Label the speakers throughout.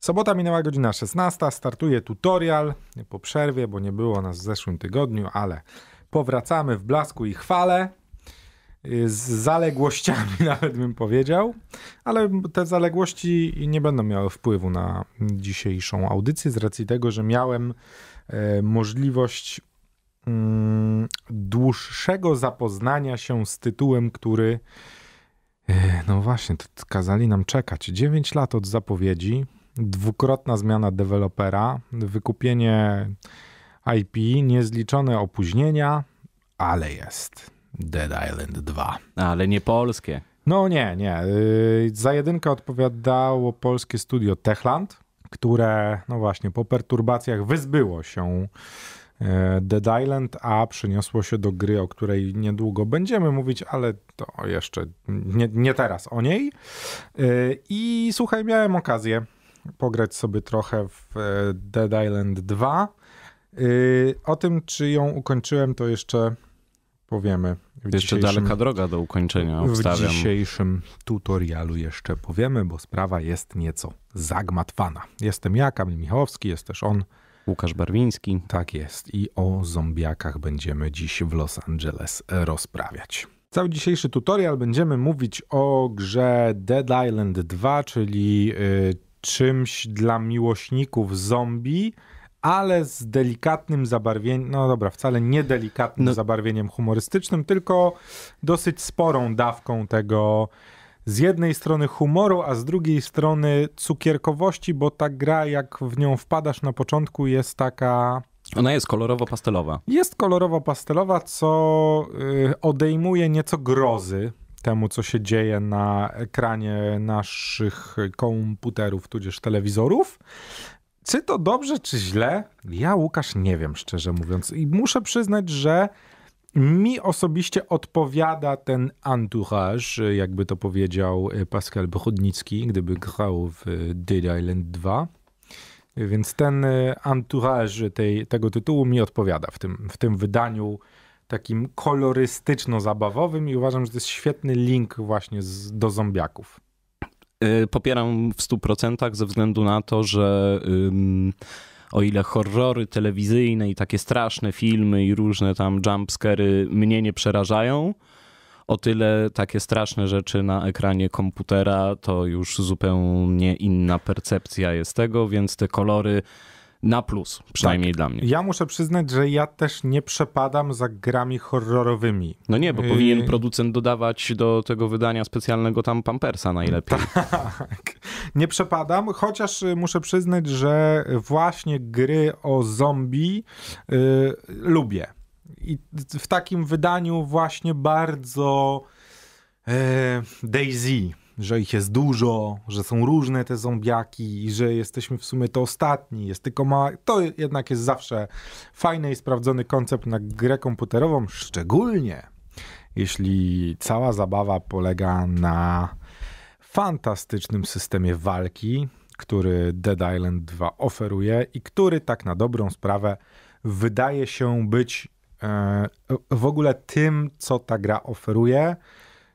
Speaker 1: Sobota minęła godzina 16, startuje tutorial po przerwie, bo nie było nas w zeszłym tygodniu, ale powracamy w blasku i chwale y, z zaległościami nawet bym powiedział, ale te zaległości nie będą miały wpływu na dzisiejszą audycję z racji tego, że miałem e, możliwość mm, dłuższego zapoznania się z tytułem, który e, no właśnie, to kazali nam czekać 9 lat od zapowiedzi, dwukrotna zmiana dewelopera, wykupienie IP, niezliczone opóźnienia,
Speaker 2: ale jest. Dead Island 2. Ale nie polskie.
Speaker 1: No nie, nie. Y, za jedynkę odpowiadało polskie studio Techland, które no właśnie po perturbacjach wyzbyło się y, Dead Island, a przyniosło się do gry, o której niedługo będziemy mówić, ale to jeszcze nie, nie teraz o niej. Y, I słuchaj, miałem okazję pograć sobie trochę w e, Dead Island 2. Y, o tym, czy ją ukończyłem, to jeszcze powiemy. jeszcze daleka droga do ukończenia. Obstawiam. W dzisiejszym tutorialu jeszcze powiemy, bo sprawa jest nieco zagmatwana. Jestem ja, Kamil Michałowski, jest też on. Łukasz Barwiński. Tak jest. I o zombiakach będziemy dziś w Los Angeles rozprawiać. Cały dzisiejszy tutorial będziemy mówić o grze Dead Island 2, czyli y, czymś dla miłośników zombie, ale z delikatnym zabarwieniem, no dobra, wcale nie delikatnym no. zabarwieniem humorystycznym, tylko dosyć sporą dawką tego z jednej strony humoru, a z drugiej strony cukierkowości, bo ta gra, jak w nią wpadasz na początku, jest taka.
Speaker 2: Ona jest kolorowo-pastelowa.
Speaker 1: Jest kolorowo-pastelowa, co y, odejmuje nieco grozy temu, co się dzieje na ekranie naszych komputerów, tudzież telewizorów. Czy to dobrze, czy źle? Ja, Łukasz, nie wiem, szczerze mówiąc. I muszę przyznać, że mi osobiście odpowiada ten entourage, jakby to powiedział y, Pascal Brodnicki, gdyby grał w y, Dead Island 2. Więc ten y, entourage tej, tego tytułu mi odpowiada w tym, w tym wydaniu takim kolorystyczno-zabawowym i uważam, że to jest świetny link właśnie z, do zombiaków.
Speaker 2: Y, popieram w 100% ze względu na to, że ym, o ile horrory telewizyjne i takie straszne filmy i różne tam jumpscary mnie nie przerażają, o tyle takie straszne rzeczy na ekranie komputera to już zupełnie inna percepcja jest tego, więc te kolory na plus, przynajmniej tak. dla mnie.
Speaker 1: Ja muszę przyznać, że ja też nie przepadam za grami horrorowymi. No nie, bo powinien y-
Speaker 2: producent dodawać do tego wydania specjalnego tam pampersa najlepiej.
Speaker 1: Tak, nie przepadam, chociaż y, muszę przyznać, że właśnie gry o zombie y, lubię. I w takim wydaniu właśnie bardzo Daisy że ich jest dużo, że są różne te zombiaki i że jesteśmy w sumie to ostatni, jest tylko mała... To jednak jest zawsze fajny i sprawdzony koncept na grę komputerową, szczególnie jeśli cała zabawa polega na fantastycznym systemie walki, który Dead Island 2 oferuje i który tak na dobrą sprawę wydaje się być e, w ogóle tym, co ta gra oferuje,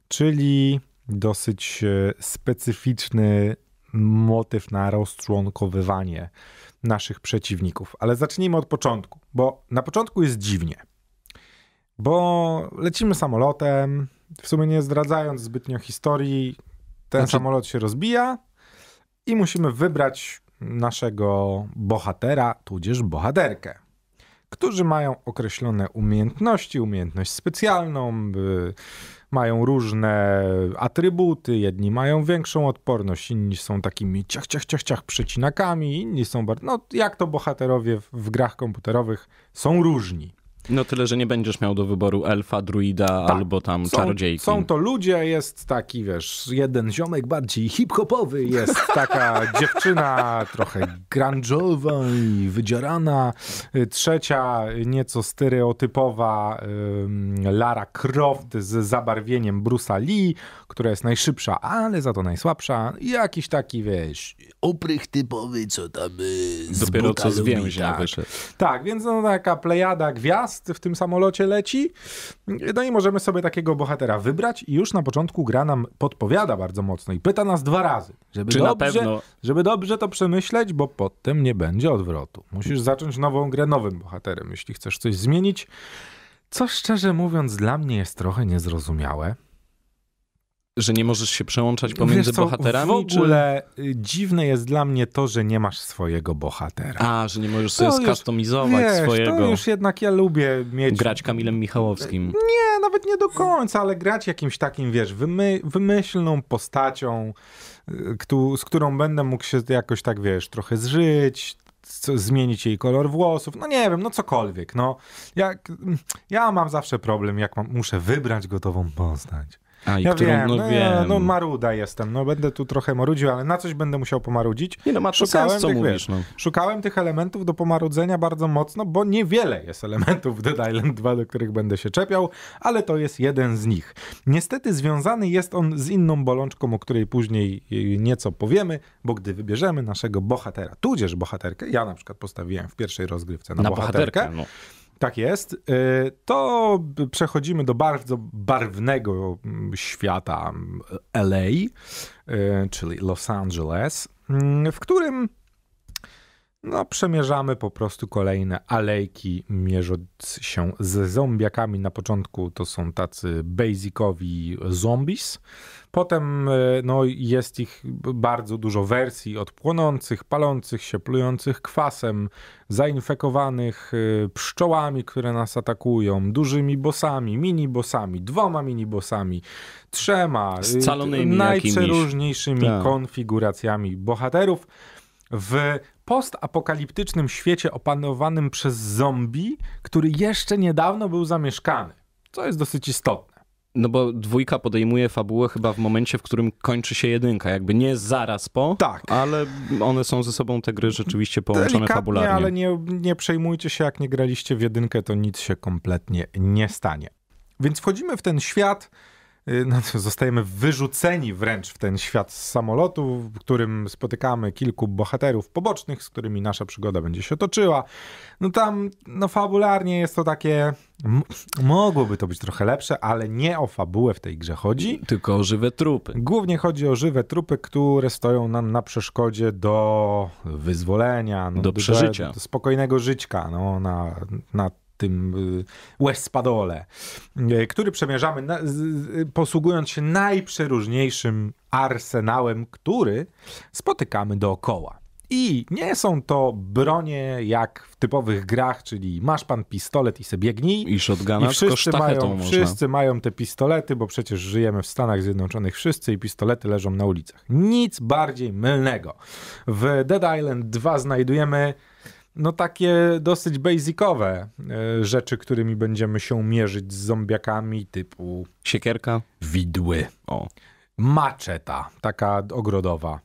Speaker 1: czyli dosyć e, specyficzny motyw na rozczłonkowywanie naszych przeciwników. Ale zacznijmy od początku, bo na początku jest dziwnie. Bo lecimy samolotem, w sumie nie zdradzając zbytnio historii, ten znaczy... samolot się rozbija i musimy wybrać naszego bohatera, tudzież bohaterkę, którzy mają określone umiejętności, umiejętność specjalną, mają różne atrybuty, jedni mają większą odporność, inni są takimi ciach, ciach, ciach, ciach przecinakami, inni są bardzo, no jak to bohaterowie w, w grach komputerowych są różni.
Speaker 2: No tyle, że nie będziesz miał do wyboru elfa, druida tak. albo tam są, czarodziejki. Są
Speaker 1: to ludzie, jest taki, wiesz, jeden ziomek bardziej hip-hopowy, jest taka dziewczyna trochę grunge'owa i wydzierana, trzecia nieco stereotypowa Lara Croft z zabarwieniem Bruce'a Lee, która jest najszybsza, ale za to najsłabsza. Jakiś taki, wiesz, oprych typowy, co tam y, z Dopiero co z więzienia tak. wyszedł. Tak, więc no taka plejada gwiazd, w tym samolocie leci. No i możemy sobie takiego bohatera wybrać i już na początku gra nam podpowiada bardzo mocno i pyta nas dwa razy, żeby, Czy dobrze, pewno... żeby dobrze to przemyśleć, bo potem nie będzie odwrotu. Musisz zacząć nową grę nowym bohaterem, jeśli chcesz coś zmienić. Co szczerze mówiąc dla mnie jest trochę niezrozumiałe. Że nie możesz się przełączać pomiędzy co, bohaterami? W ogóle czy... dziwne jest dla mnie to, że nie masz swojego bohatera. A, że nie możesz sobie to skustomizować wiesz, swojego. To już jednak ja lubię mieć... Grać Kamilem Michałowskim. Nie, nawet nie do końca, ale grać jakimś takim, wiesz, wymy wymyślną postacią, y, któ z którą będę mógł się jakoś tak, wiesz, trochę zżyć, co, zmienić jej kolor włosów, no nie wiem, no cokolwiek. No, jak, ja mam zawsze problem, jak mam, muszę wybrać gotową postać. A, i ja którą, wiem, no, no, wiem. no maruda jestem, no będę tu trochę marudził, ale na coś będę musiał pomarudzić. Nie no, ma szukałem sens, co tych, mówisz, no. Szukałem tych elementów do pomarudzenia bardzo mocno, bo niewiele jest elementów w Dead Island 2, do których będę się czepiał, ale to jest jeden z nich. Niestety związany jest on z inną bolączką, o której później y, nieco powiemy, bo gdy wybierzemy naszego bohatera, tudzież bohaterkę, ja na przykład postawiłem w pierwszej rozgrywce na, na bohaterkę, bohaterkę no tak jest. Y, to przechodzimy do bardzo barwnego mm, świata mm, LA, y, czyli Los Angeles, mm, w którym no, przemierzamy po prostu kolejne alejki, mierząc się z zombiakami. Na początku to są tacy basicowi zombies. Potem e, no, jest ich bardzo dużo wersji od płonących, palących się, plujących kwasem, zainfekowanych e, pszczołami, które nas atakują, dużymi bosami, mini-bosami, dwoma mini-bosami, trzema, e, Scalonymi najprzeróżniejszymi jakimiś. konfiguracjami bohaterów w postapokaliptycznym świecie opanowanym przez zombie, który jeszcze niedawno był zamieszkany, co jest dosyć istotne. No bo dwójka podejmuje fabułę
Speaker 2: chyba w momencie, w którym kończy się jedynka. Jakby nie zaraz po, tak. ale one są ze sobą te gry rzeczywiście połączone Delikatnie, fabularnie. ale
Speaker 1: nie, nie przejmujcie się, jak nie graliście w jedynkę, to nic się kompletnie nie stanie. Więc wchodzimy w ten świat, Y, no, zostajemy wyrzuceni wręcz w ten świat z samolotu, w którym spotykamy kilku bohaterów pobocznych, z którymi nasza przygoda będzie się toczyła. No tam, no fabularnie jest to takie, mogłoby to być trochę lepsze, ale nie o fabułę w tej grze chodzi. Tylko o żywe trupy. Głównie chodzi o żywe trupy, które stoją nam na przeszkodzie do wyzwolenia. No, do, do przeżycia. Do, do spokojnego żyćka, no, na, na tym y, West Padole, y, który przemierzamy na, posługując się najprzeróżniejszym arsenałem, który spotykamy dookoła. I nie są to bronie jak w typowych grach, czyli masz pan pistolet i se biegnij. I shotguna, i wszyscy mają, można. Wszyscy mają te pistolety, bo przecież żyjemy w Stanach Zjednoczonych wszyscy i pistolety leżą na ulicach. Nic bardziej mylnego. W Dead Island 2 znajdujemy no takie dosyć basicowe e, rzeczy, którymi będziemy się mierzyć z zombiakami typu... Siekierka? Widły. O. Maczeta, taka ogrodowa.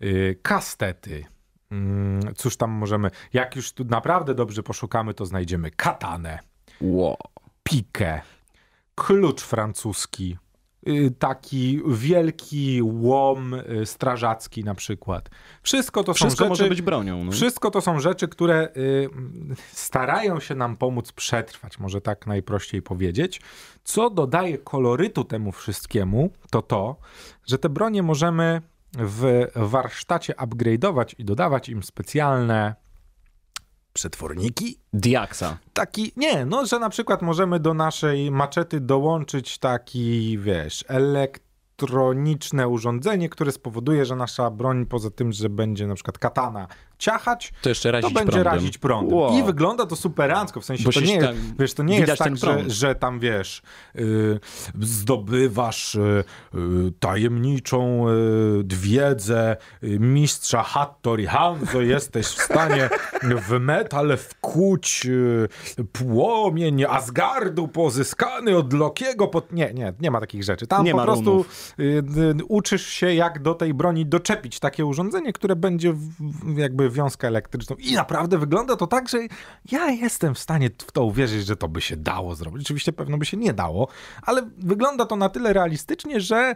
Speaker 1: E, kastety. Mm, cóż tam możemy... Jak już tu naprawdę dobrze poszukamy, to znajdziemy katanę. Wow. Pikę. Klucz francuski. Y, taki wielki łom y, strażacki na przykład. Wszystko to wszystko są rzeczy, może być bronią. No. Wszystko to są rzeczy, które y, starają się nam pomóc przetrwać, może tak najprościej powiedzieć. Co dodaje kolorytu temu wszystkiemu, to to, że te bronie możemy w warsztacie upgrade'ować i dodawać im specjalne przetworniki. Diaksa. Taki, nie, no, że na przykład możemy do naszej maczety dołączyć taki, wiesz, elektroniczne urządzenie, które spowoduje, że nasza broń, poza tym, że będzie na przykład katana, ciachać, to, jeszcze razić to będzie prądem. razić prądem. Wow. I wygląda to superancko, w sensie że to nie, tam, wiesz, to nie jest tak, że, że, tam, wiesz, yy, zdobywasz yy, tajemniczą yy, wiedzę y, mistrza Hattori Hanzo, jesteś w stanie w metal wkuć y, płomień Asgardu pozyskany od Lokiego. Pod... Nie, nie, nie ma takich rzeczy. Tam nie po prostu uczysz się, jak do tej broni doczepić takie urządzenie, które będzie w, jakby wiązkę elektryczną i naprawdę wygląda to tak, że ja jestem w stanie w to uwierzyć, że to by się dało zrobić. Oczywiście pewno by się nie dało, ale wygląda to na tyle realistycznie, że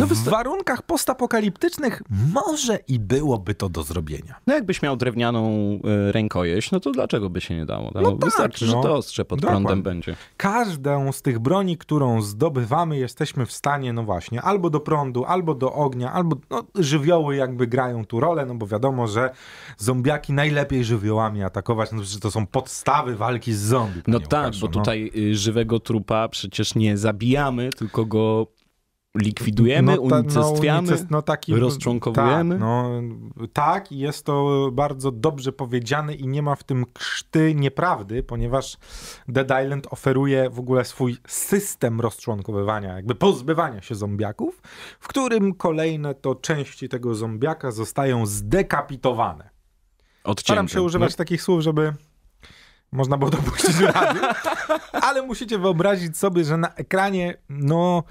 Speaker 1: no w warunkach postapokaliptycznych może i byłoby to do zrobienia.
Speaker 2: No jakbyś miał drewnianą y, rękojeść, no to dlaczego by się nie dało? No, no tak, wystarczy, no. że to ostrze pod Dokładnie. prądem będzie.
Speaker 1: Każdą z tych broni, którą zdobywamy, jesteśmy w stanie, no właśnie, albo do prądu, albo do ognia, albo no, żywioły jakby grają tu rolę, no bo wiadomo, że zombiaki najlepiej żywiołami atakować, no przecież to są podstawy walki z zombie. No tak, bo no. tutaj y, żywego trupa przecież nie zabijamy, tylko go
Speaker 2: likwidujemy, no, ta, no, unicestwiamy, no, taki, rozczłonkowujemy.
Speaker 1: Ta, no, tak, jest to bardzo dobrze powiedziane i nie ma w tym krzty nieprawdy, ponieważ Dead Island oferuje w ogóle swój system rozczłonkowywania, jakby pozbywania się zombiaków, w którym kolejne to części tego zombiaka zostają zdekapitowane. Odcięte. Staram się używać no. takich słów, żeby można było dopuścić rady, ale musicie wyobrazić sobie, że na ekranie no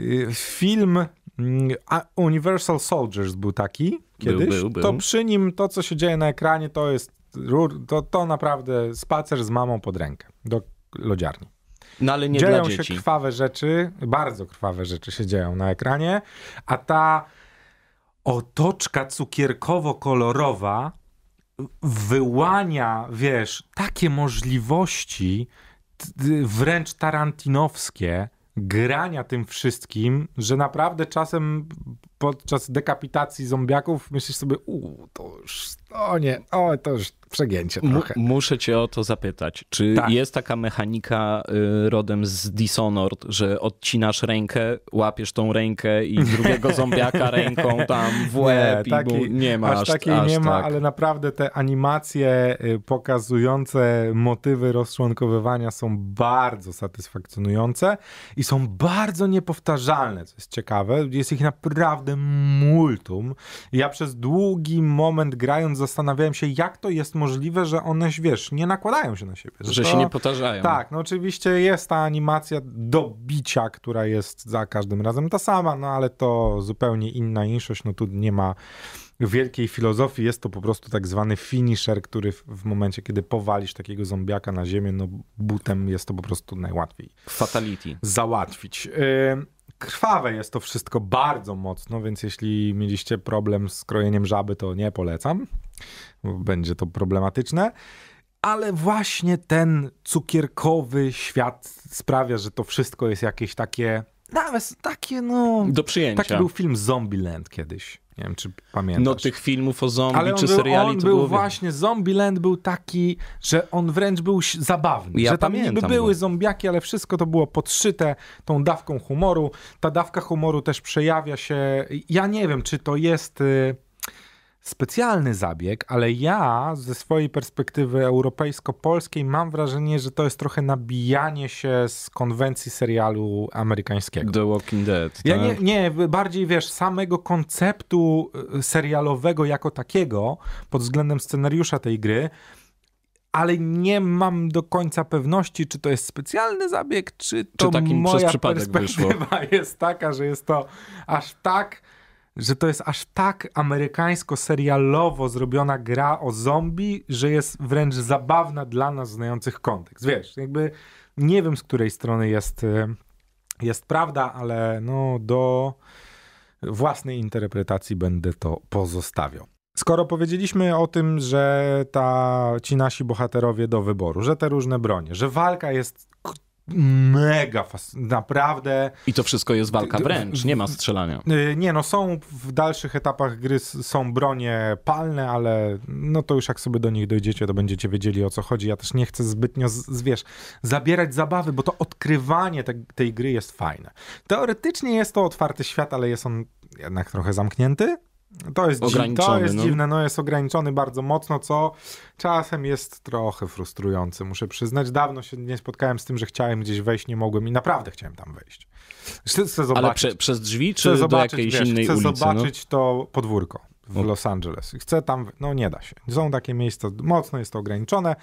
Speaker 1: Y, film mm, Universal Soldiers był taki kiedyś. Był, był, był. To przy nim to, co się dzieje na ekranie, to jest to, to naprawdę spacer z mamą pod rękę do lodziarni. No ale nie dzieją dla dzieci. się krwawe rzeczy, bardzo krwawe rzeczy się dzieją na ekranie, a ta otoczka cukierkowo-kolorowa wyłania, wiesz, takie możliwości wręcz tarantinowskie, grania tym wszystkim, że naprawdę czasem podczas dekapitacji zombiaków myślisz sobie, uuu, to już, o no nie, o, to już przegięcie trochę.
Speaker 2: M muszę cię o to zapytać. Czy tak. jest taka mechanika y, rodem z Dishonored, że odcinasz rękę, łapiesz tą rękę i drugiego zombiaka ręką tam w łeb nie, taki, nie ma. Aż, aż takiej aż nie tak. ma,
Speaker 1: ale naprawdę te animacje y, pokazujące motywy rozczłonkowywania są bardzo satysfakcjonujące i są bardzo niepowtarzalne, co jest ciekawe. Jest ich naprawdę multum. Ja przez długi moment grając zastanawiałem się, jak to jest możliwe, że one, wiesz, nie nakładają się na siebie. Że, że to... się nie powtarzają. Tak, no oczywiście jest ta animacja do bicia, która jest za każdym razem ta sama, no ale to zupełnie inna inszość, no tu nie ma wielkiej filozofii jest to po prostu tak zwany finisher, który w momencie, kiedy powalisz takiego zombiaka na ziemię, no butem jest to po prostu najłatwiej. Fatality. Załatwić. Y, krwawe jest to wszystko bardzo mocno, więc jeśli mieliście problem z krojeniem żaby, to nie polecam. Będzie to problematyczne ale właśnie ten cukierkowy świat sprawia, że to wszystko jest jakieś takie, nawet takie no... Do przyjęcia. Taki był film Zombieland kiedyś. Nie wiem, czy pamiętasz. No tych filmów o zombie Ale czy był, seriali on to był było właśnie, Zombieland był taki, że on wręcz był zabawny. Ja że tam pamiętam, niby były zombiaki, ale wszystko to było podszyte tą dawką humoru. Ta dawka humoru też przejawia się, ja nie wiem, czy to jest... Y specjalny zabieg, ale ja ze swojej perspektywy europejsko-polskiej mam wrażenie, że to jest trochę nabijanie się z konwencji serialu amerykańskiego. The Walking Dead. Tak? Ja nie, tak? nie, bardziej wiesz, samego konceptu y, serialowego jako takiego pod względem scenariusza tej gry ale nie mam do końca pewności, czy to jest specjalny zabieg, czy to czy moja przez przypadek perspektywa wyszło. jest taka, że jest to aż tak że to jest aż tak amerykańsko-serialowo zrobiona gra o zombie, że jest wręcz zabawna dla nas znających kontekst. Wiesz, jakby nie wiem z której strony jest, y, jest prawda, ale no do własnej interpretacji będę to pozostawiał. Skoro powiedzieliśmy o tym, że ta, ci nasi bohaterowie do wyboru, że te różne bronie, że walka jest mega fas... naprawdę. I to wszystko jest walka wręcz, nie ma strzelania. Y, nie, no są w dalszych etapach gry są bronie palne, ale no to już jak sobie do nich dojdziecie, to będziecie wiedzieli o co chodzi. Ja też nie chcę zbytnio, z, wiesz, zabierać zabawy, bo to odkrywanie te, tej gry jest fajne. Teoretycznie jest to otwarty świat, ale jest on jednak trochę zamknięty, to jest, dzi- to jest no. dziwne, no jest ograniczony bardzo mocno, co czasem jest trochę frustrujące, muszę przyznać. Dawno się nie spotkałem z tym, że chciałem gdzieś wejść, nie mogłem i naprawdę chciałem tam wejść. Chcę, chcę zobaczyć, Ale prze, przez drzwi czy do jakiejś wiesz, innej chcę ulicy? Chcę no? zobaczyć no? to podwórko w Los Angeles. Chcę tam, no nie da się. Są takie miejsca, mocno jest to ograniczone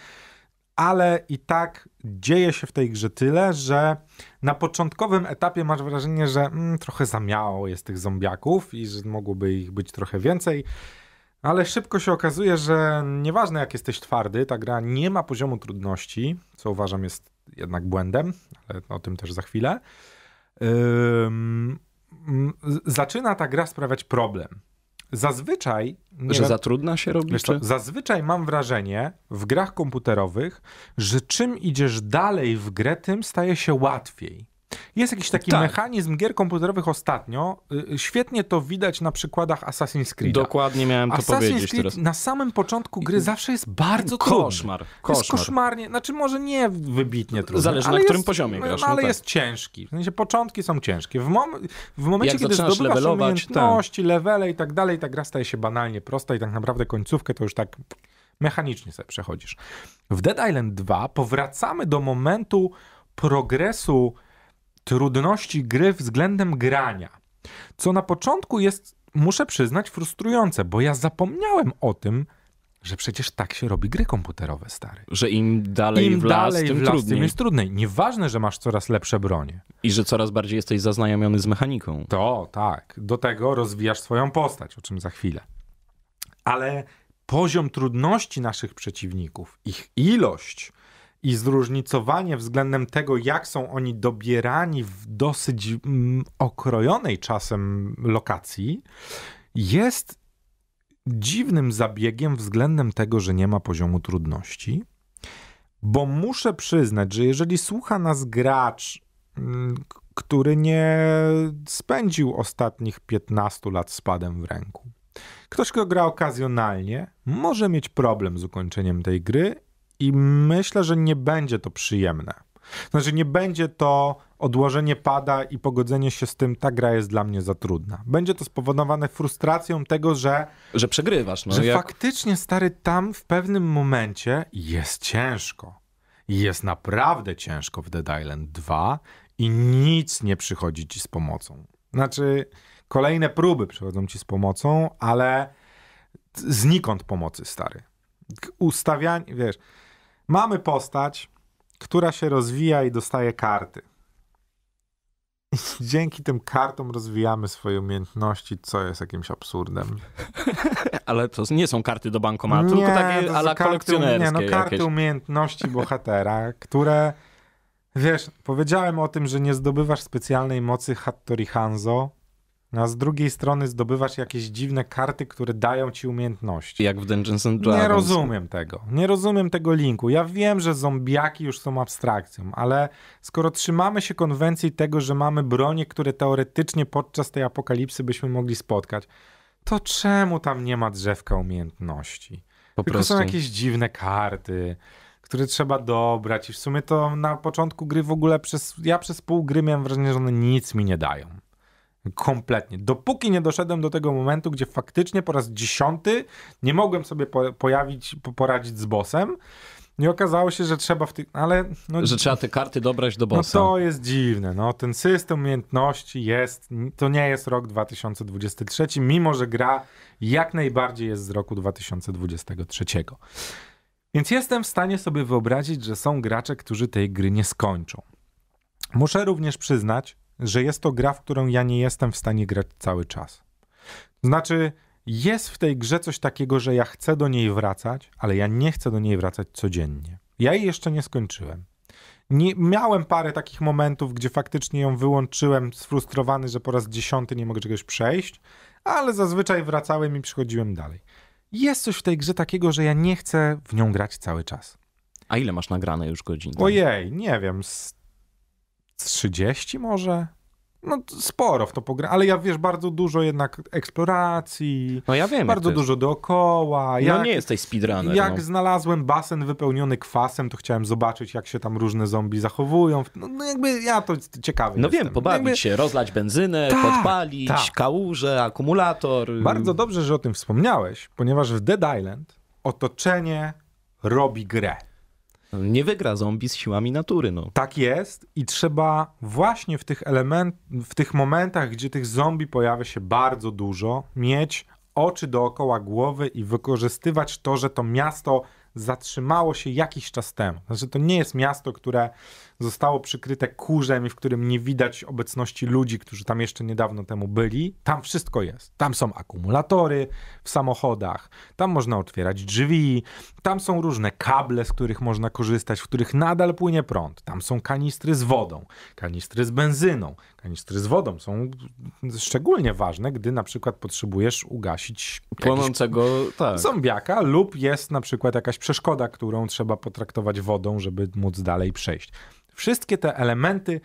Speaker 1: ale i tak dzieje się w tej grze tyle, że na początkowym etapie masz wrażenie, że mm, trochę zamiało jest tych zombiaków i że mogłoby ich być trochę więcej. Ale szybko się okazuje, że nieważne jak jesteś twardy, ta gra nie ma poziomu trudności, co uważam jest jednak błędem, ale o tym też za chwilę. Yy, zaczyna ta gra sprawiać problem. Zazwyczaj. że wiem, za trudna się robi? Zazwyczaj mam wrażenie w grach komputerowych, że czym idziesz dalej w grę, tym staje się łatwiej. Jest jakiś taki tak. mechanizm gier komputerowych ostatnio. Y, y, świetnie to widać na przykładach Assassin's Creed. Dokładnie miałem to Assassin's powiedzieć Creed teraz. Na samym początku gry zawsze jest bardzo koszmar, trudny. Koszmar. Jest koszmarnie, znaczy może nie wybitnie trudny. Zależy na którym jest, poziomie no, grasz. No, ale tak. jest ciężki. W sensie początki są ciężkie. W, mom w momencie, Jak kiedy zdobywasz tak. umiejętności, ten. levele i tak dalej, ta gra staje się banalnie prosta i tak naprawdę końcówkę to już tak mechanicznie sobie przechodzisz. W Dead Island 2 powracamy do momentu progresu trudności gry względem grania. Co na początku jest, muszę przyznać, frustrujące, bo ja zapomniałem o tym, że przecież tak się robi gry komputerowe, stary. Że im dalej Im w las, dalej tym w las, trudniej. Tym jest trudniej. Nieważne, że masz coraz lepsze bronie. I że coraz bardziej jesteś zaznajomiony z mechaniką. To, tak. Do tego rozwijasz swoją postać, o czym za chwilę. Ale poziom trudności naszych przeciwników, ich ilość, i zróżnicowanie względem tego, jak są oni dobierani w dosyć mm, okrojonej czasem lokacji, jest dziwnym zabiegiem względem tego, że nie ma poziomu trudności. Bo muszę przyznać, że jeżeli słucha nas gracz, mm, który nie spędził ostatnich 15 lat z padem w ręku, ktoś, kto gra okazjonalnie, może mieć problem z ukończeniem tej gry i myślę, że nie będzie to przyjemne. Znaczy, nie będzie to odłożenie pada i pogodzenie się z tym, ta gra jest dla mnie za trudna. Będzie to spowodowane frustracją tego, że. Że przegrywasz, no Że jak... faktycznie, stary, tam w pewnym momencie jest ciężko. Jest naprawdę ciężko w Dead Island 2 i nic nie przychodzi ci z pomocą. Znaczy, kolejne próby przychodzą ci z pomocą, ale znikąd pomocy, stary. Ustawianie, wiesz Mamy postać, która się rozwija i dostaje karty. I dzięki tym kartom rozwijamy swoje umiejętności, co jest jakimś absurdem. Ale to nie są karty do bankomatu, nie, tylko takie ala kolekcjonerskie. Nie, no karty jakieś. umiejętności bohatera, które... Wiesz, powiedziałem o tym, że nie zdobywasz specjalnej mocy Hattori Hanzo, no a z drugiej strony zdobywasz jakieś dziwne karty, które dają ci umiejętności.
Speaker 2: Jak w Dungeons
Speaker 1: and Dragons. Nie rozumiem tego. Nie rozumiem tego linku. Ja wiem, że zombiaki już są abstrakcją, ale skoro trzymamy się konwencji tego, że mamy bronie, które teoretycznie podczas tej apokalipsy byśmy mogli spotkać, to czemu tam nie ma drzewka umiejętności? Po Tylko prostu. są jakieś dziwne karty które trzeba dobrać i w sumie to na początku gry w ogóle przez, ja przez pół gry miałem wrażenie, że one nic mi nie dają. Kompletnie. Dopóki nie doszedłem do tego momentu, gdzie faktycznie po raz dziesiąty nie mogłem sobie po, pojawić, poradzić z bosem. I okazało się, że trzeba w tych. Ale. No, że trzeba te karty dobrać do no bossa. No to jest dziwne. No, ten system umiejętności jest. To nie jest rok 2023, mimo że gra jak najbardziej jest z roku 2023. Więc jestem w stanie sobie wyobrazić, że są gracze, którzy tej gry nie skończą. Muszę również przyznać, że jest to gra, w którą ja nie jestem w stanie grać cały czas. Znaczy, jest w tej grze coś takiego, że ja chcę do niej wracać, ale ja nie chcę do niej wracać codziennie. Ja jej jeszcze nie skończyłem. Nie, miałem parę takich momentów, gdzie faktycznie ją wyłączyłem, sfrustrowany, że po raz dziesiąty nie mogę czegoś przejść, ale zazwyczaj wracałem i przychodziłem dalej. Jest coś w tej grze takiego, że ja nie chcę w nią grać cały czas. A ile masz nagrane już godzin? Ojej, nie wiem, z 30 może? No sporo w to pogra, ale ja wiesz, bardzo dużo jednak eksploracji. No ja wiem. Bardzo dużo dookoła. No, jak, no nie jesteś speedrunner. Jak no. znalazłem basen wypełniony kwasem, to chciałem zobaczyć, jak się tam różne zombie zachowują. No, no jakby ja to
Speaker 2: ciekawy No jestem. wiem, pobawić jakby... się, rozlać benzynę, tak, podpalić,
Speaker 1: tak. kałuże, akumulator. Y. Bardzo dobrze, że o tym wspomniałeś, ponieważ w Dead Island otoczenie robi grę. Nie wygra zombie z siłami natury. No. Tak jest i trzeba właśnie w tych element, w tych momentach, gdzie tych zombie pojawia się bardzo dużo, mieć oczy dookoła głowy i wykorzystywać to, że to miasto zatrzymało się jakiś czas temu. Znaczy, to nie jest miasto, które zostało przykryte kurzem i w którym nie widać obecności ludzi, którzy tam jeszcze niedawno temu byli. Tam wszystko jest. Tam są akumulatory w samochodach, tam można otwierać drzwi, tam są różne kable, z których można korzystać, w których nadal płynie prąd. Tam są kanistry z wodą, kanistry z benzyną, Kanistry z wodą są szczególnie ważne, gdy na przykład potrzebujesz ugasić płonącego tak. zombiaka lub jest na przykład jakaś przeszkoda, którą trzeba potraktować wodą, żeby móc dalej przejść. Wszystkie te elementy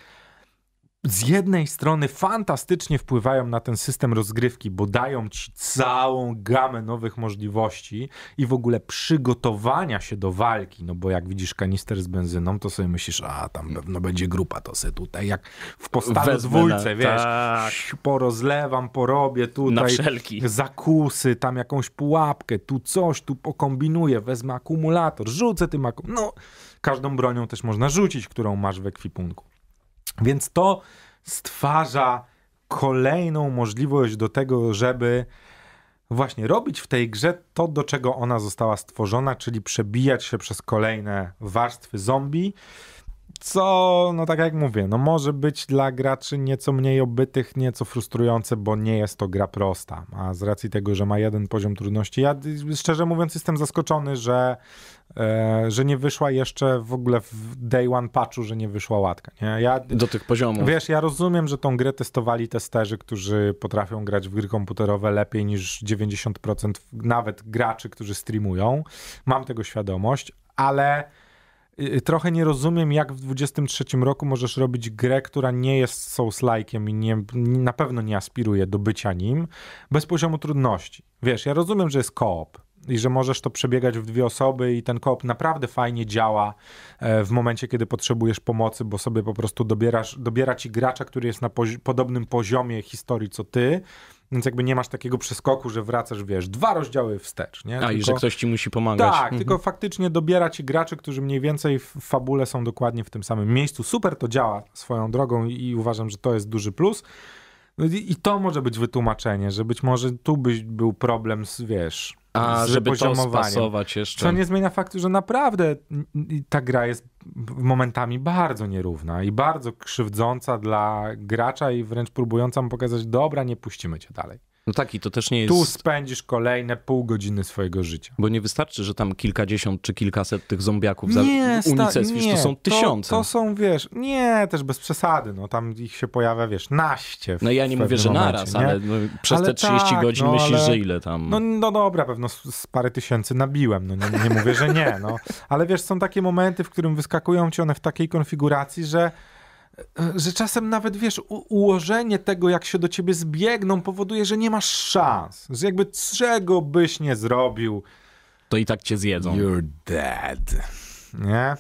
Speaker 1: z jednej strony fantastycznie wpływają na ten system rozgrywki, bo dają ci całą gamę nowych możliwości i w ogóle przygotowania się do walki, no bo jak widzisz kanister z benzyną, to sobie myślisz, a tam pewno będzie grupa, to sobie tutaj jak w postale dwójce, na, wiesz, tak. porozlewam, porobię tutaj zakusy, tam jakąś pułapkę, tu coś, tu pokombinuję, wezmę akumulator, rzucę tym akumulator, no każdą bronią też można rzucić, którą masz w ekwipunku. Więc to stwarza kolejną możliwość do tego, żeby właśnie robić w tej grze to, do czego ona została stworzona, czyli przebijać się przez kolejne warstwy zombie co, no tak jak mówię, no może być dla graczy nieco mniej obytych, nieco frustrujące, bo nie jest to gra prosta. A z racji tego, że ma jeden poziom trudności, ja szczerze mówiąc jestem zaskoczony, że, e, że nie wyszła jeszcze w ogóle w day one patchu, że nie wyszła łatka. Nie? Ja, Do tych poziomów. Wiesz, ja rozumiem, że tą grę testowali testerzy, którzy potrafią grać w gry komputerowe lepiej niż 90% nawet graczy, którzy streamują. Mam tego świadomość, ale Y, y, trochę nie rozumiem, jak w 23 roku możesz robić grę, która nie jest Souls-like'iem i nie, na pewno nie aspiruje do bycia nim, bez poziomu trudności. Wiesz, ja rozumiem, że jest koop i że możesz to przebiegać w dwie osoby i ten koop naprawdę fajnie działa e, w momencie, kiedy potrzebujesz pomocy, bo sobie po prostu dobierasz, dobiera ci gracza, który jest na pozi- podobnym poziomie historii co ty więc jakby nie masz takiego przeskoku, że wracasz, wiesz, dwa rozdziały wstecz. Nie? A, tylko, i że ktoś ci musi pomagać. Tak, mhm. tylko faktycznie dobiera ci graczy, którzy mniej więcej w fabule są dokładnie w tym samym miejscu. Super to działa swoją drogą i, uważam, że to jest duży plus. No i, to może być wytłumaczenie, że być może tu by był problem z, wiesz, a żeby to spasować jeszcze. Co nie zmienia faktu, że naprawdę ta gra jest momentami bardzo nierówna i bardzo krzywdząca dla gracza i wręcz próbująca mu pokazać, dobra, nie puścimy cię dalej. No tak, i to też nie jest. Tu spędzisz kolejne pół godziny swojego życia. Bo nie
Speaker 2: wystarczy, że tam kilkadziesiąt czy kilkaset tych zombiaków za nie, unicestwisz, nie, to są tysiące. To, to, są,
Speaker 1: wiesz, nie, też bez przesady, no tam ich się pojawia, wiesz, naście. W, no ja nie mówię, że naraz, ale no, przez ale te 30 tak, godzin no, myślisz, ale... że ile tam. No, no dobra, pewno z, z parę tysięcy nabiłem, no nie, nie mówię, że nie, no. Ale wiesz, są takie momenty, w którym wyskakują ci one w takiej konfiguracji, że E, że czasem nawet wiesz, ułożenie tego, jak się do ciebie zbiegną, powoduje, że nie masz szans. Że jakby czego byś nie zrobił, to i tak cię zjedzą. You're dead. Nie?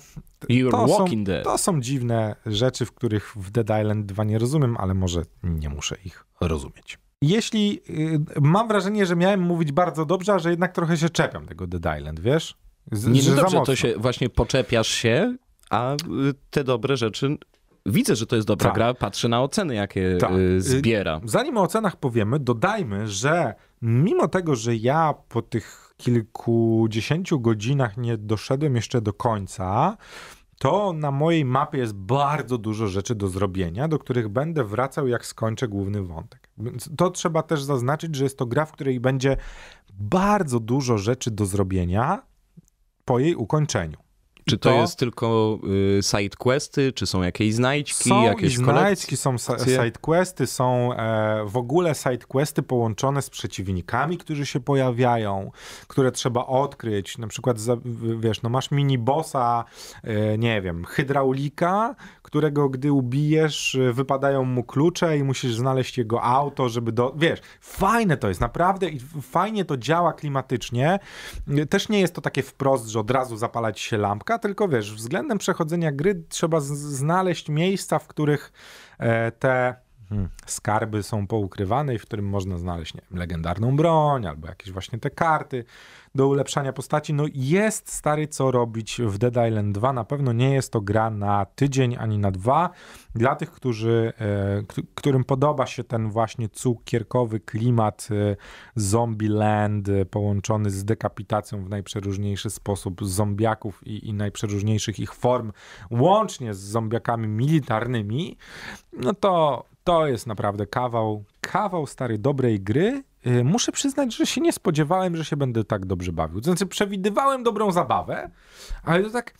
Speaker 1: You're to walking są, dead. To są dziwne rzeczy, w których w Dead Island 2 nie rozumiem, ale może nie muszę ich rozumieć. Jeśli y, mam wrażenie, że miałem mówić bardzo dobrze, a że jednak trochę się czepiam tego Dead Island, wiesz? Z, nie, no że dobrze, to się
Speaker 2: właśnie poczepiasz się, a y, te dobre rzeczy widzę, że to jest dobra Ta. gra, patrzę na oceny, jakie Ta. E, zbiera. Y,
Speaker 1: zanim o ocenach powiemy, dodajmy, że mimo tego, że ja po tych kilkudziesięciu godzinach nie doszedłem jeszcze do końca, to na mojej mapie jest bardzo dużo rzeczy do zrobienia, do których będę wracał, jak skończę główny wątek. To trzeba też zaznaczyć, że jest to gra, w której będzie bardzo dużo rzeczy do zrobienia po jej ukończeniu. Czy to, to jest
Speaker 2: tylko y, sidequesty, czy są jakieś znajdźki, są jakieś i znajdźki,
Speaker 1: kolekcje? są sidequesty, są e, w ogóle sidequesty połączone z przeciwnikami, którzy się pojawiają, które trzeba odkryć. Na przykład, wiesz, no masz mini bossa, e, nie wiem, hydraulika, którego gdy ubijesz, wypadają mu klucze i musisz znaleźć jego auto, żeby do... Wiesz, fajne to jest, naprawdę i fajnie to działa klimatycznie. Też nie jest to takie wprost, że od razu zapalać się lampka, tylko wiesz, względem przechodzenia gry trzeba znaleźć miejsca, w których e, te Hmm. skarby są poukrywane i w którym można znaleźć nie wiem, legendarną broń albo jakieś właśnie te karty do ulepszania postaci. No jest stary co robić w Dead Island 2. Na pewno nie jest to gra na tydzień ani na dwa. Dla tych, którzy, e, którym podoba się ten właśnie cukierkowy klimat e, Zombieland e, połączony z dekapitacją w najprzeróżniejszy sposób zombiaków i, i najprzeróżniejszych ich form, łącznie z zombiakami militarnymi, no to to jest naprawdę kawał, kawał stary dobrej gry. Y, muszę przyznać, że się nie spodziewałem, że się będę tak dobrze bawił. Znaczy, przewidywałem dobrą zabawę, ale to tak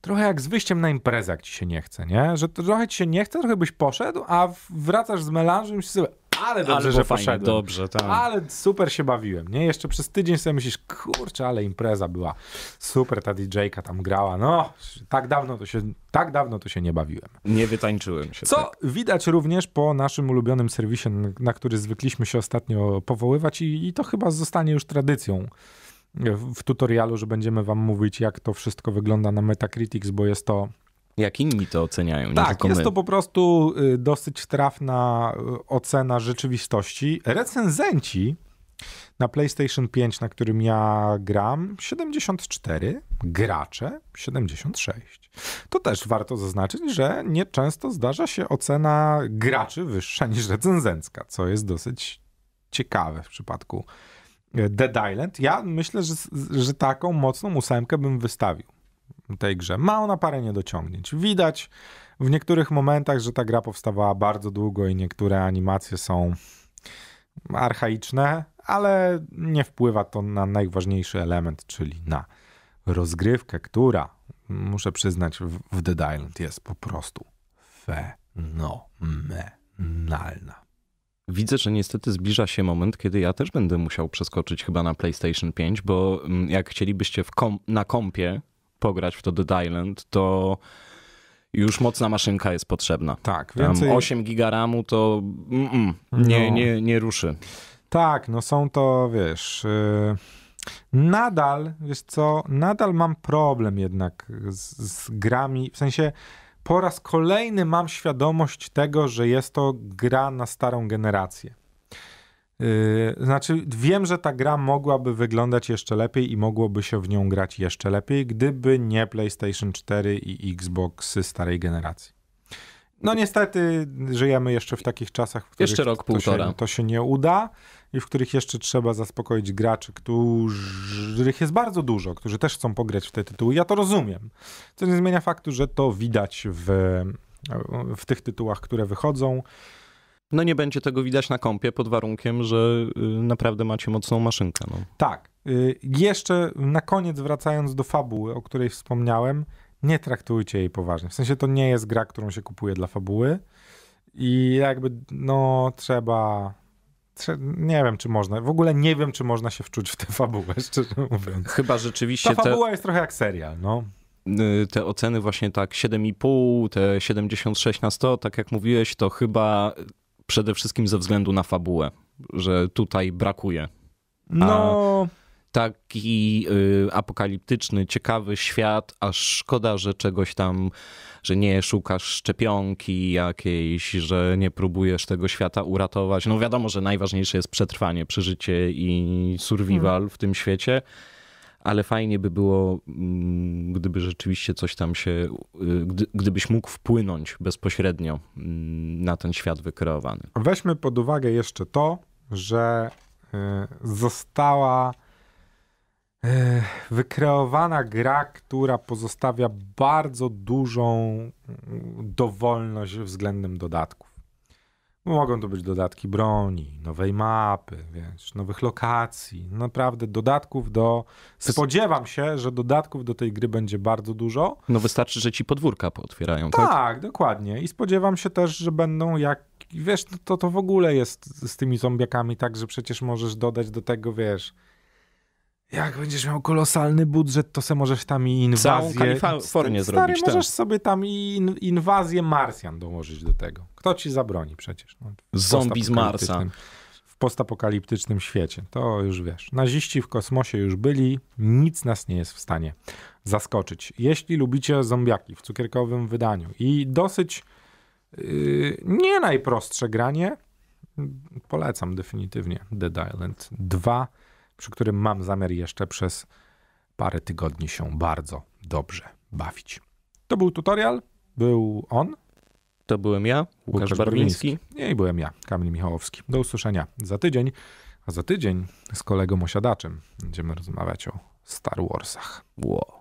Speaker 1: trochę jak z wyjściem na imprezę, jak ci się nie chce, nie? Że trochę ci się nie chce, trochę byś poszedł, a wracasz z melanżem i myślisz sobie, ale dobrze, ale że poszedłem. Dobrze, tak. Ale super się bawiłem, nie? Jeszcze przez tydzień sobie myślisz, kurczę, ale impreza była. Super ta DJ-ka tam grała. No, tak dawno to się, tak dawno to się nie bawiłem. Nie wytańczyłem się. Co tak. widać również po naszym ulubionym serwisie, na który zwykliśmy się ostatnio powoływać i, i to chyba zostanie już tradycją w tutorialu, że będziemy wam mówić, jak to wszystko wygląda na Metacritics, bo jest to
Speaker 2: jak inni to oceniają. tak, jest my. to
Speaker 1: po prostu y, dosyć trafna y, ocena rzeczywistości. Recenzenci na PlayStation 5, na którym ja gram, 74, gracze 76. To też warto zaznaczyć, że nieczęsto zdarza się ocena graczy wyższa niż recenzencka, co jest dosyć ciekawe w przypadku y, Dead Island. Ja myślę, że, że taką mocną ósemkę bym wystawił tej grze. Ma ona parę niedociągnięć. Widać w niektórych momentach, że ta gra powstawała bardzo długo i niektóre animacje są archaiczne, ale nie wpływa to na najważniejszy element, czyli na rozgrywkę, która, muszę przyznać, w Dead Island jest po prostu fenomenalna. Widzę, że niestety
Speaker 2: zbliża się moment, kiedy ja też będę musiał przeskoczyć chyba na PlayStation 5, bo mm, jak chcielibyście kom na kompie pograć w to Dead Island, to już mocna maszynka jest potrzebna. Tak, więcej... Tam 8 giga RAMu to mm -mm, nie, no. nie, nie
Speaker 1: ruszy. Tak, no są to, wiesz... Yy... Nadal, wiesz co, nadal mam problem jednak z, z, grami, w sensie po raz kolejny mam świadomość tego, że jest to gra na starą generację. Yy, znaczy, wiem, że ta gra mogłaby wyglądać jeszcze lepiej i mogłoby się w nią grać jeszcze lepiej, gdyby nie PlayStation 4 i Xbox starej generacji. No niestety żyjemy jeszcze w takich czasach, w których jeszcze rok, to, półtora. Się, to się nie uda i w których jeszcze trzeba zaspokoić graczy, których jest bardzo dużo, którzy też chcą pograć w te tytuły. Ja to rozumiem. Co nie zmienia faktu, że to widać w, w tych tytułach, które wychodzą. No nie będzie tego widać na kąpie pod warunkiem, że y, naprawdę macie mocną maszynkę. No. Tak. Y, jeszcze na koniec wracając do fabuły, o której wspomniałem, nie traktujcie jej poważnie. W sensie to nie jest gra, którą się kupuje dla fabuły i jakby no trzeba nie wiem, czy można. W ogóle nie wiem, czy można się wczuć w tę fabułę, szczerze mówiąc. Chyba rzeczywiście. Ta fabuła te... jest trochę jak serial, no.
Speaker 2: Y, te oceny właśnie tak 7,5, te 76 na 100, tak jak mówiłeś, to chyba Przede wszystkim ze względu na fabułę, że tutaj brakuje.
Speaker 1: No.
Speaker 2: taki y, apokaliptyczny, ciekawy świat, aż szkoda, że czegoś tam, że nie szukasz szczepionki jakiejś, że nie próbujesz tego świata uratować. No wiadomo, że najważniejsze jest przetrwanie, przeżycie i survival hmm. w tym świecie ale fajnie by było, mm, gdyby rzeczywiście coś tam się, y, gdy, gdybyś mógł wpłynąć bezpośrednio mm, na ten świat wykreowany.
Speaker 1: Weźmy pod uwagę jeszcze to, że y, została y, wykreowana gra, która pozostawia bardzo dużą mm, dowolność względem dodatków. Mogą to być dodatki broni, nowej mapy, wiesz, nowych lokacji. Naprawdę dodatków do. Spodziewam się, że dodatków do tej gry będzie bardzo dużo.
Speaker 2: No wystarczy, że ci podwórka pootwierają, tak? Tak,
Speaker 1: dokładnie. I spodziewam się też, że będą jak. Wiesz, no to, to w ogóle jest z tymi zombiakami tak, że przecież możesz dodać do tego, wiesz jak będziesz miał kolosalny budżet, to se możesz tam i inwazję... Całą Kalifornię stary, zrobić. możesz tak. sobie tam i in, inwazję Marsjan dołożyć do tego. Kto ci zabroni przecież? No, Zombie z Marsa. W postapokaliptycznym świecie. To już wiesz. Naziści w kosmosie już byli. Nic nas nie jest w stanie zaskoczyć. Jeśli lubicie zombiaki w cukierkowym wydaniu i dosyć yy, nie najprostsze granie, polecam definitywnie Dead Island 2 przy którym mam zamiar jeszcze przez parę tygodni się bardzo dobrze bawić. To był tutorial, był on. To byłem ja, Łukasz, Łukasz Barwiński. Nie, i byłem ja, Kamil Michałowski. Do usłyszenia za tydzień, a za tydzień z kolegą osiadaczem będziemy rozmawiać o Star Warsach. Wow.